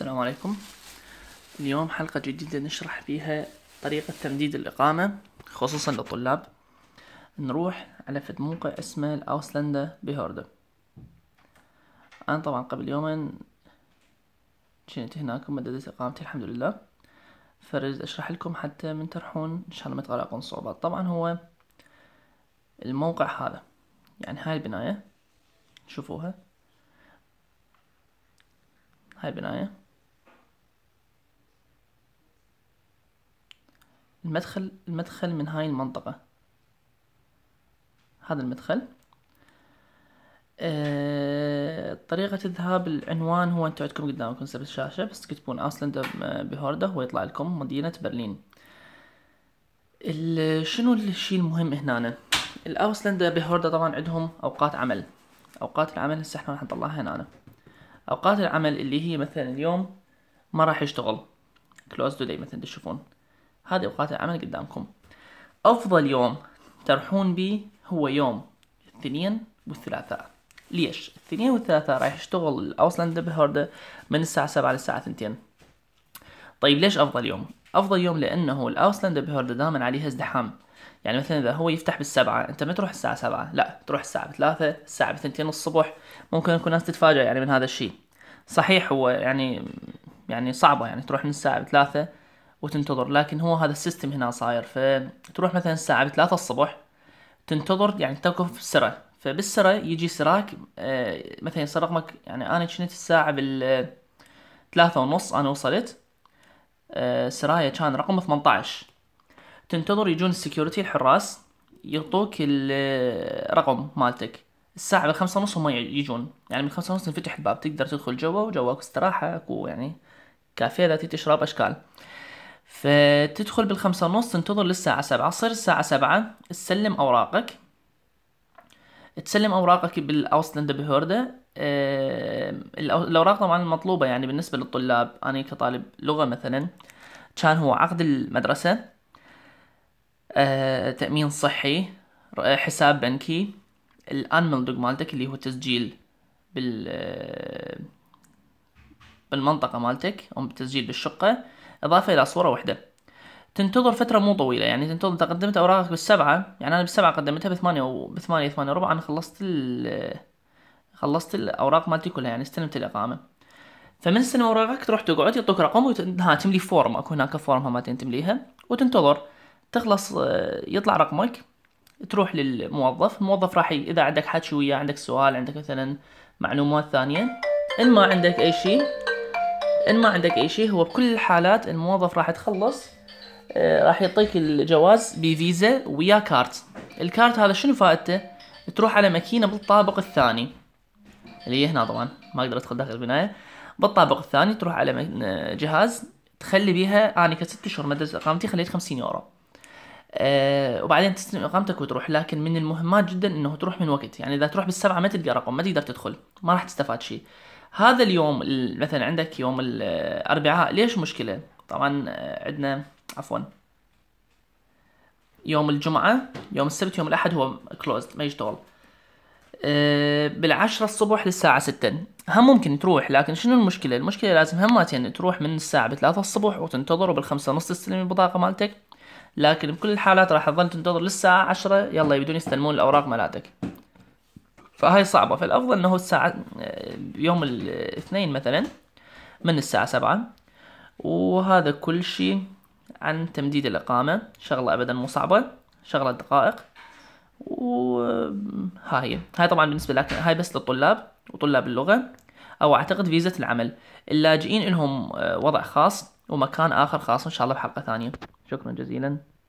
السلام عليكم اليوم حلقة جديدة نشرح فيها طريقة تمديد الإقامة خصوصا للطلاب نروح على فد موقع اسمه الأوسلندا بهوردا أنا طبعا قبل يومين جنت هناك ومددت إقامتي الحمد لله فرد أشرح لكم حتى من ترحون إن شاء الله ما تغلقون صعوبات طبعا هو الموقع هذا يعني هاي البناية شوفوها هاي بناية المدخل المدخل من هاي المنطقة هذا المدخل أه طريقة الذهاب العنوان هو انتو عندكم قدامكم سب الشاشة بس تكتبون اصلاً بهوردة هو يطلع لكم مدينة برلين شنو الشيء المهم هنا الاوسلندا بهوردا طبعا عندهم اوقات عمل اوقات العمل هسه احنا راح نطلعها هنا اوقات العمل اللي هي مثلا اليوم ما راح يشتغل كلوز دو داي مثلا تشوفون هذه أوقات العمل قدامكم أفضل يوم تروحون به هو يوم الاثنين والثلاثاء ليش؟ الاثنين والثلاثاء رايح يشتغل الأوسلاند بهوردة من الساعة سبعة للساعة ثنتين طيب ليش أفضل يوم؟ أفضل يوم لأنه الأوسلاند الاوسلاند بهورده دائما عليها ازدحام يعني مثلا إذا هو يفتح بالسبعة أنت ما تروح الساعة سبعة لا تروح الساعة ثلاثة الساعة بثنتين الصبح ممكن يكون ناس تتفاجأ يعني من هذا الشيء صحيح هو يعني يعني صعبة يعني تروح من الساعة ثلاثة وتنتظر لكن هو هذا السيستم هنا صاير فتروح مثلا الساعة ثلاثة الصبح تنتظر يعني توقف في السرعة فبالسرعة يجي سراك آه، مثلا يصير رقمك يعني أنا شنت الساعة بال ثلاثة ونص أنا وصلت آه، سراية كان رقم 18 تنتظر يجون السكيورتي الحراس يعطوك الرقم آه، مالتك الساعة بالخمسة ونص هم يجون يعني من خمسة ونص ينفتح الباب تقدر تدخل جوا وجواك استراحة اكو يعني كافيه ذاتي تشرب اشكال فتدخل بالخمسة ونص تنتظر للساعة سبعة تصير الساعة سبعة تسلم أوراقك تسلم أوراقك بالأوستلند بهوردة آه، الأوراق طبعا المطلوبة يعني بالنسبة للطلاب أنا كطالب لغة مثلا كان هو عقد المدرسة آه، تأمين صحي حساب بنكي الأنمل دوغ مالتك اللي هو تسجيل بال آه، بالمنطقة مالتك أو تسجيل بالشقة اضافه الى صوره واحده تنتظر فترة مو طويلة يعني تنتظر انت قدمت اوراقك بالسبعة يعني انا بالسبعة قدمتها بثمانية وبثمانية ثمانية وربع انا خلصت ال خلصت الاوراق مالتي كلها يعني استلمت الاقامة فمن استلم اوراقك تروح تقعد يعطوك رقم وها تملي فورم اكو هناك فورم همتين تمليها وتنتظر تخلص آه، يطلع رقمك تروح للموظف الموظف راح اذا عندك حكي وياه عندك سؤال عندك مثلا معلومات ثانيه ان ما عندك اي شيء ان ما عندك اي شيء هو بكل الحالات الموظف راح تخلص آه، راح يعطيك الجواز بفيزا ويا كارت الكارت هذا شنو فائدته تروح على ماكينه بالطابق الثاني اللي هي هنا طبعا ما اقدر ادخل داخل البنايه بالطابق الثاني تروح على آه، جهاز تخلي بيها انا كست اشهر مدرسه اقامتي خليت 50 يورو أه وبعدين تستلم اقامتك وتروح لكن من المهمات جدا انه تروح من وقت يعني اذا تروح بالسبعه ما تلقى رقم ما تقدر تدخل ما راح تستفاد شيء هذا اليوم مثلا عندك يوم الاربعاء ليش مشكله طبعا آه، عندنا عفوا يوم الجمعة يوم السبت يوم الأحد هو كلوزد ما يشتغل آه، بالعشرة الصبح للساعة ستة هم ممكن تروح لكن شنو المشكلة المشكلة لازم هم يعني تروح من الساعة بثلاثة الصبح وتنتظر وبالخمسة ونص تستلم البطاقة مالتك لكن بكل الحالات راح تظل تنتظر للساعة عشرة يلا يبدون يستلمون الأوراق مالتك فهاي صعبة فالأفضل أنه الساعة يوم الاثنين مثلا من الساعة سبعة وهذا كل شيء عن تمديد الإقامة شغلة أبدا مو صعبة شغلة دقائق وها هي هاي طبعا بالنسبة لك هاي بس للطلاب وطلاب اللغة أو أعتقد فيزة العمل اللاجئين لهم آه، وضع خاص ومكان آخر خاص إن شاء الله بحلقة ثانية شكرا جزيلا